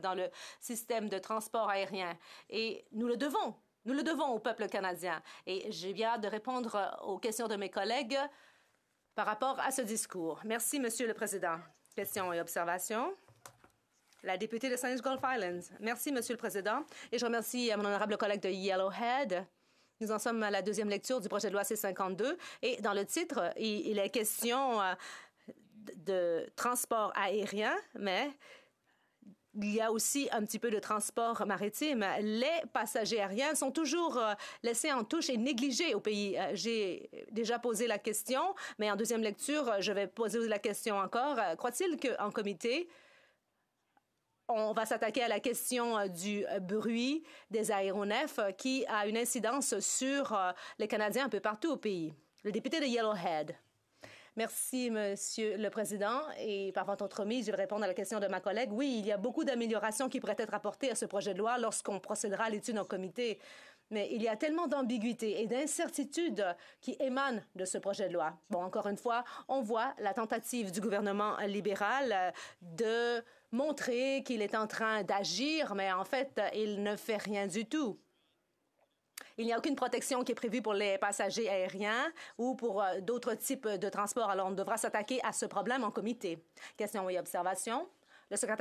dans le système de transport aérien. Et nous le devons. Nous le devons au peuple canadien. Et j'ai bien hâte de répondre euh, aux questions de mes collègues par rapport à ce discours. Merci, Monsieur le Président. Questions et observations. La députée de Saint Gulf Islands. Merci, Monsieur le Président. Et je remercie euh, mon honorable collègue de Yellowhead. Nous en sommes à la deuxième lecture du projet de loi C-52. Et dans le titre, il est question euh, de transport aérien, mais il y a aussi un petit peu de transport maritime. Les passagers aériens sont toujours euh, laissés en touche et négligés au pays. Euh, j'ai déjà posé la question, mais en deuxième lecture, euh, je vais poser la question encore. Croit-il qu'en comité, on va s'attaquer à la question du bruit des aéronefs qui a une incidence sur les Canadiens un peu partout au pays? Le député de Yellowhead. Merci, Monsieur le Président. Et par votre entremise, je vais répondre à la question de ma collègue. Oui, il y a beaucoup d'améliorations qui pourraient être apportées à ce projet de loi lorsqu'on procédera à l'étude en comité. Mais il y a tellement d'ambiguïté et d'incertitude qui émanent de ce projet de loi. Bon, encore une fois, on voit la tentative du gouvernement libéral euh, de montrer qu'il est en train d'agir, mais en fait, il ne fait rien du tout. Il n'y a aucune protection qui est prévue pour les passagers aériens ou pour euh, d'autres types de transports. Alors, on devra s'attaquer à ce problème en comité. Questions et observations.